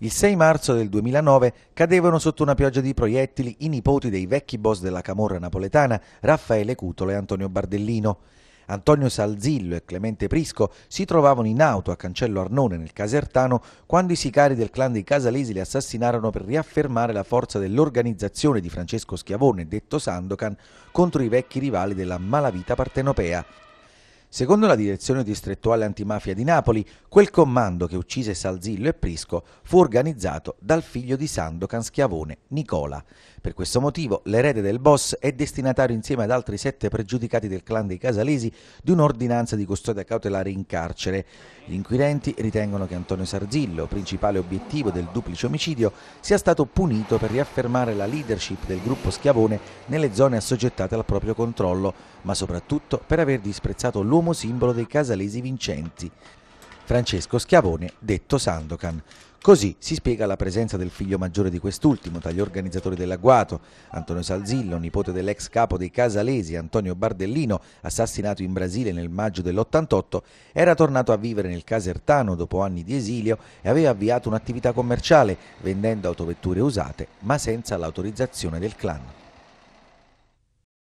Il 6 marzo del 2009 cadevano sotto una pioggia di proiettili i nipoti dei vecchi boss della camorra napoletana Raffaele Cutolo e Antonio Bardellino. Antonio Salzillo e Clemente Prisco si trovavano in auto a Cancello Arnone nel Casertano quando i sicari del clan dei Casalesi li assassinarono per riaffermare la forza dell'organizzazione di Francesco Schiavone, detto Sandocan, contro i vecchi rivali della malavita partenopea. Secondo la direzione distrettuale antimafia di Napoli, quel comando che uccise Salzillo e Prisco fu organizzato dal figlio di Sandokan Schiavone, Nicola. Per questo motivo l'erede del boss è destinatario insieme ad altri sette pregiudicati del clan dei Casalesi di un'ordinanza di custodia cautelare in carcere. Gli inquirenti ritengono che Antonio Sarzillo, principale obiettivo del duplice omicidio, sia stato punito per riaffermare la leadership del gruppo Schiavone nelle zone assoggettate al proprio controllo, ma soprattutto per aver disprezzato l'uomo uomo simbolo dei casalesi vincenti, Francesco Schiavone, detto Sandokan. Così si spiega la presenza del figlio maggiore di quest'ultimo tra gli organizzatori dell'agguato, Antonio Salzillo, nipote dell'ex capo dei Casalesi, Antonio Bardellino, assassinato in Brasile nel maggio dell'88, era tornato a vivere nel Casertano dopo anni di esilio e aveva avviato un'attività commerciale vendendo autovetture usate, ma senza l'autorizzazione del clan.